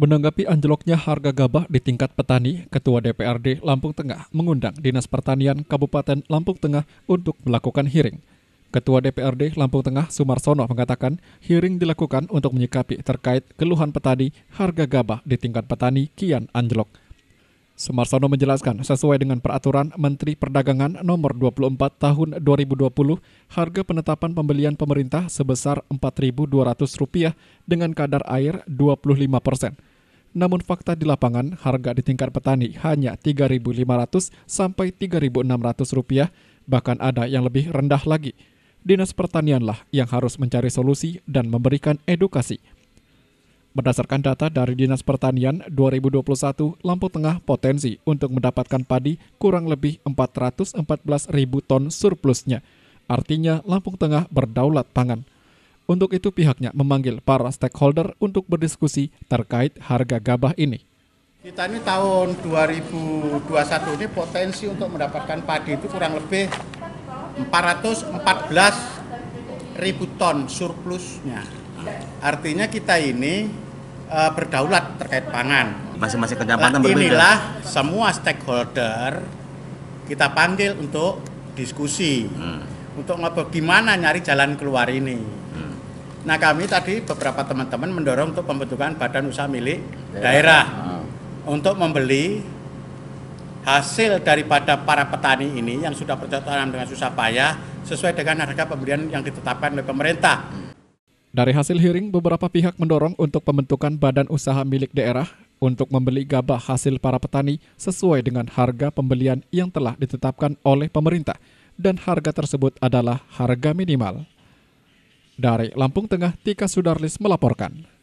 Menanggapi anjloknya harga gabah di tingkat petani, Ketua DPRD Lampung Tengah mengundang Dinas Pertanian Kabupaten Lampung Tengah untuk melakukan hearing. Ketua DPRD Lampung Tengah Sumarsono mengatakan hearing dilakukan untuk menyikapi terkait keluhan petani harga gabah di tingkat petani kian anjlok. Sumarsono menjelaskan, sesuai dengan peraturan Menteri Perdagangan Nomor 24 Tahun 2020, harga penetapan pembelian pemerintah sebesar Rp4.200 dengan kadar air 25 persen. Namun fakta di lapangan, harga di tingkat petani hanya Rp3.500 sampai Rp3.600, bahkan ada yang lebih rendah lagi. Dinas Pertanianlah yang harus mencari solusi dan memberikan edukasi. Berdasarkan data dari Dinas Pertanian 2021, Lampung Tengah potensi untuk mendapatkan padi kurang lebih 414 ribu ton surplusnya. Artinya, Lampung Tengah berdaulat pangan. Untuk itu pihaknya memanggil para stakeholder untuk berdiskusi terkait harga gabah ini. Kita ini tahun 2021 ini potensi untuk mendapatkan padi itu kurang lebih 414 ribu ton surplusnya. Artinya kita ini e, berdaulat terkait pangan. Masing-masing kecamatan berbeda. Inilah semua stakeholder kita panggil untuk diskusi, hmm. untuk bagaimana nyari jalan keluar ini. Nah kami tadi beberapa teman-teman mendorong untuk pembentukan badan usaha milik daerah, daerah ah. untuk membeli hasil daripada para petani ini yang sudah bertanam dengan susah payah sesuai dengan harga pembelian yang ditetapkan oleh pemerintah. Dari hasil hearing, beberapa pihak mendorong untuk pembentukan badan usaha milik daerah untuk membeli gabah hasil para petani sesuai dengan harga pembelian yang telah ditetapkan oleh pemerintah dan harga tersebut adalah harga minimal. Dari Lampung Tengah, Tika Sudarlis melaporkan.